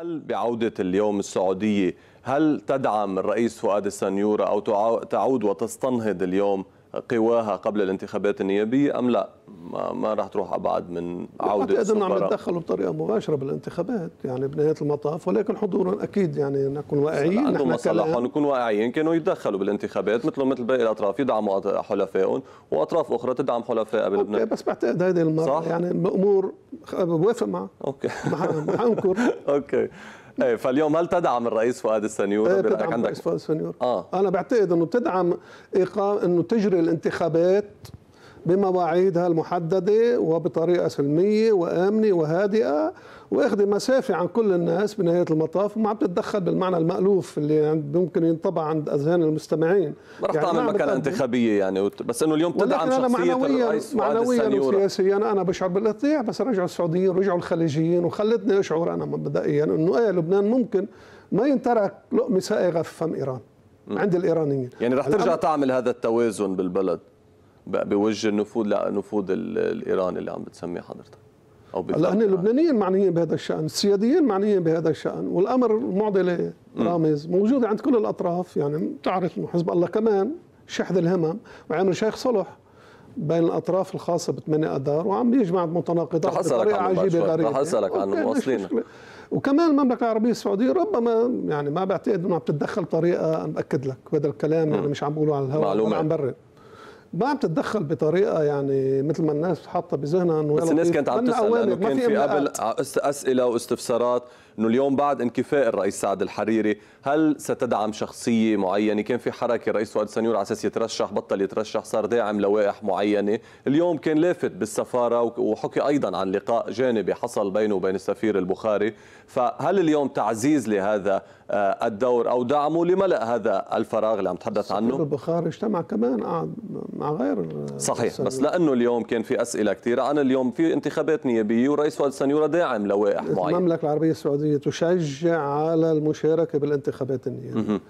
هل بعودة اليوم السعودية هل تدعم الرئيس فؤاد السنيورة أو تعود وتستنهض اليوم قواها قبل الانتخابات النيابية أم لا ما, ما راح تروح أبعد من عودة أعتقد أنهم عم يتدخلوا بطريقة مباشرة بالانتخابات يعني بنهاية المطاف ولكن حضورا أكيد يعني نكون واعيين عندهم مصالحهم نكون واعيين كانوا يتدخلوا بالانتخابات مثلهم مثل باقي الأطراف يدعموا حلفائهم وأطراف أخرى تدعم حلفائها بلبنان اوكي بس بعتقد هذه المرة صح؟ يعني أمور بوافق معها أوكي ما حنكر أوكي إيه، فاليوم هل تدعم الرئيس فؤاد السنيور إيه تدعم عندك الرئيس فؤاد السنيور آه. انا بعتقد انه بتدعم ايقام انه تجري الانتخابات بمواعيدها المحددة وبطريقة سلمية وآمنة وهادئة واخذ مسافة عن كل الناس بنهاية المطاف وما عم تتدخل بالمعنى المألوف اللي ممكن ينطبع عند أذهان المستمعين ما رح يعني تعمل مكانة انتخابية يعني بس أنه اليوم تدعم شخصية معنويا معنويا وسياسيا أنا بشعر بالقطيع بس رجعوا السعوديين رجعوا الخليجيين وخلتني أشعر أنا مبدئيا أنه إيه لبنان ممكن ما ينترك لقمة سائغة في فم إيران عند الإيرانيين يعني رح ترجع تعمل هذا التوازن بالبلد بوجه النفوذ لنفوذ الايراني اللي عم بتسميه حضرتك او هلا هن اللبنانيين معنيين بهذا الشان، السياديين معنيين بهذا الشان، والامر معضله رامز موجوده عند كل الاطراف يعني بتعرف انه حزب الله كمان شحذ الهمم وعمل شيخ صلح بين الاطراف الخاصه بثمانية اذار وعم بيجمع متناقضات بطريقه عجيبه غريبه رح اسالك عن المواصلين وكمان المملكه العربيه السعوديه ربما يعني ما بعتقد انه عم تتدخل بطريقه انا باكد لك وهذا الكلام انا يعني مش عم بقوله على الهواء عم برد ما عم تتدخل بطريقه يعني مثل ما الناس حاطه بذهنها انه بس الناس كانت عم تسال انه كان في قبل اسئله واستفسارات انه اليوم بعد انكفاء الرئيس سعد الحريري هل ستدعم شخصيه معينه كان في حركه الرئيس فؤاد سنيور على اساس يترشح بطل يترشح صار داعم لوائح معينه اليوم كان لافت بالسفاره وحكي ايضا عن لقاء جانبي حصل بينه وبين السفير البخاري فهل اليوم تعزيز لهذا آه، الدور أو دعمه لملأ هذا الفراغ اللي عم تحدث عنه البخاري اجتمع كمان قعد آه، مع غير صحيح بس لأنه اليوم كان في أسئلة كثيرة عن اليوم في انتخابات نيابية ورئيس فؤاد سنيورة داعم لوائح معينة المملكة العربية السعودية تشجع على المشاركة بالانتخابات النيابية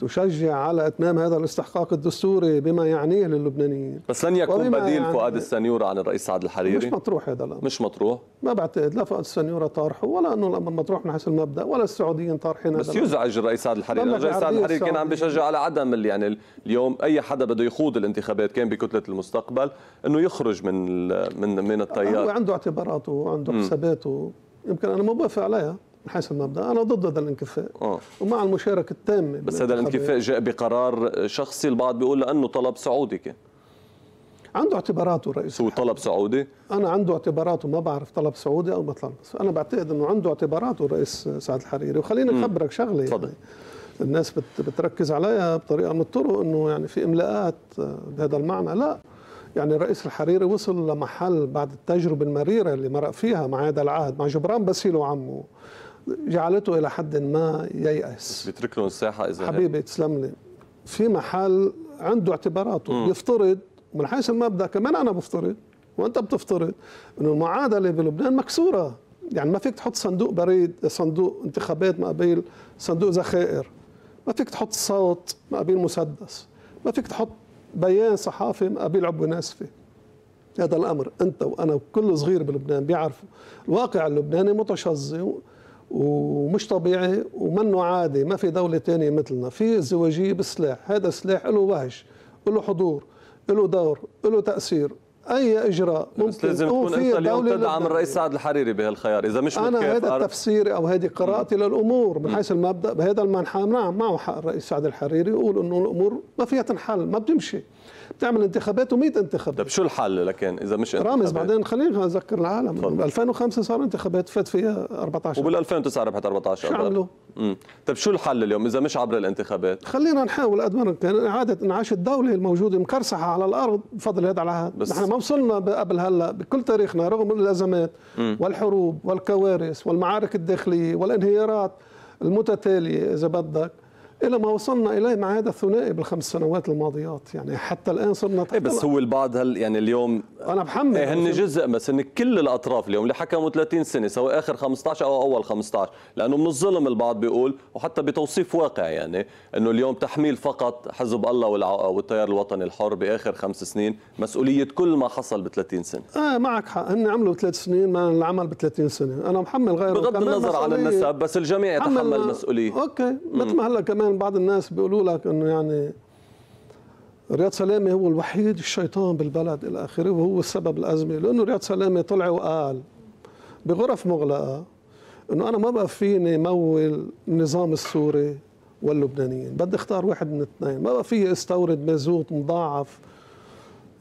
تشجع على اتمام هذا الاستحقاق الدستوري بما يعنيه للبنانيين بس لن يكون بديل يعني فؤاد السنيورة عن الرئيس سعد الحريري مش مطروح هذا الامر مش مطروح ما بعتقد لا فؤاد السنيورة طارحه ولا انه الامر مطروح من حيث المبدا ولا السعوديين طارحين بس يزعج الرئيس سعد الحريري الرئيس سعد الحريري كان عم بيشجع على عدم يعني اليوم اي حدا بده يخوض الانتخابات كان بكتله المستقبل انه يخرج من من من التيار هو عنده اعتباراته وعنده حساباته يمكن انا ما بوافق عليها حسب مبدا انا ضد هذا الانكفاء أوه. ومع المشاركه التامه بس هذا الانكفاء جاء بقرار شخصي البعض بيقول لانه طلب سعودي كان عنده اعتباراته رئيس هو طلب سعودي انا عنده اعتباراته ما بعرف طلب سعودي او ما طلب بس انا بعتقد انه عنده اعتباراته الرئيس سعد الحريري وخليني اخبرك شغله يعني الناس بتركز عليها بطريقه من الطرق انه يعني في املاءات بهذا المعنى لا يعني الرئيس الحريري وصل لمحل بعد التجربه المريره اللي مرق فيها مع هذا العهد مع جبران باسيل وعمه جعلته إلى حد ما ييأس بيترك له الساحة إذا حبيبي تسلم لي في محل عنده اعتباراته مم. يفترض من حيث المبدأ كمان أنا بفترض وأنت بتفترض أنه المعادلة بلبنان مكسورة يعني ما فيك تحط صندوق بريد صندوق انتخابات مقابل صندوق ذخائر ما فيك تحط صوت مقابل مسدس ما فيك تحط بيان صحافي مقابل عبوة ناسفة هذا الأمر أنت وأنا وكل صغير بلبنان بيعرفوا الواقع اللبناني متشظي ومش طبيعي ومنه عادي ما في دولة تانية مثلنا في الزواجية بالسلاح هذا السلاح له وهج له حضور له دور له تأثير اي اجراء ممكن لازم تكون انت اليوم تدعم الرئيس سعد الحريري بهالخيار اذا مش انا هذا تفسيري او هذه قراءتي للامور من حيث المبدا بهذا المنحى نعم معه حق الرئيس سعد الحريري يقول انه الامور ما فيها تنحل ما بتمشي بتعمل انتخابات و100 انتخابات طب شو الحل لكن اذا مش انتخابات رامز بعدين خلينا اذكر العالم ب 2005 صار انتخابات فات فيها 14 وبال 2009 ربحت 14 شو طيب. عملوا؟ طب شو الحل اليوم اذا مش عبر الانتخابات؟ خلينا نحاول قد ما نمكن اعاده انعاش الدوله الموجوده مكرسحه على الارض بفضل هذا العهد بس نحن ما وصلنا قبل هلا بكل تاريخنا رغم الازمات م. والحروب والكوارث والمعارك الداخليه والانهيارات المتتاليه اذا بدك الى ما وصلنا اليه مع هذا الثنائي بالخمس سنوات الماضيات يعني حتى الان صرنا إيه بس هو البعض هل يعني اليوم انا بحمل إيه، هن جزء بس ان كل الاطراف اليوم اللي حكموا 30 سنه سواء اخر 15 او اول 15 لانه من الظلم البعض بيقول وحتى بتوصيف واقع يعني انه اليوم تحميل فقط حزب الله والتيار الوطني الحر باخر خمس سنين مسؤوليه كل ما حصل ب 30 سنه اه معك حق هن عملوا ثلاث سنين ما العمل ب 30 سنه انا محمل غير بغض النظر عن النسب بس الجميع يتحمل مسؤوليه اوكي مثل ما هلا كمان بعض الناس بيقولوا لك انه يعني رياض سلامه هو الوحيد الشيطان بالبلد الى اخره وهو سبب الازمه لانه رياض سلامه طلع وقال بغرف مغلقه انه انا ما بقى فيني مول النظام السوري واللبنانيين بدي اختار واحد من اثنين ما بقى في استورد مازوت مضاعف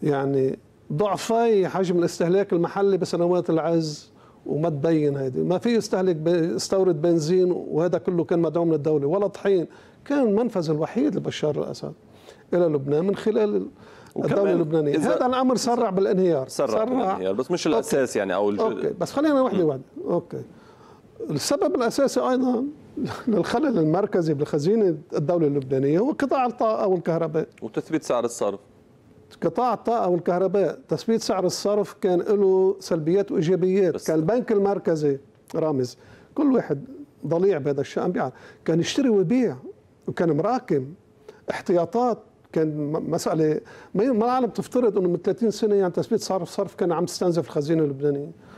يعني ضعفي حجم الاستهلاك المحلي بسنوات العز وما تبين هيدي ما في استهلك استورد بنزين وهذا كله كان مدعوم من الدولة ولا طحين كان المنفذ الوحيد لبشار الأسد الى لبنان من خلال الدولة اللبنانية هذا الأمر سرع بالانهيار سرع, سرع بالانهيار بس مش الأساس أوكي. يعني أو أوكي بس خلينا وحده وحده أوكي السبب الأساسي أيضا للخلل المركزي بالخزينة الدولة اللبنانية هو قطاع الطاقة والكهرباء وتثبيت سعر الصرف قطاع الطاقة والكهرباء تثبيت سعر الصرف كان له سلبيات وإيجابيات كان البنك المركزي رامز كل واحد ضليع بهذا الشأن بيعرف كان يشتري ويبيع وكان مراكم احتياطات كان مساله ما العالم تفترض انه من 30 سنه يعني تثبيت صرف صرف كان عم تستنزف الخزينه اللبنانيه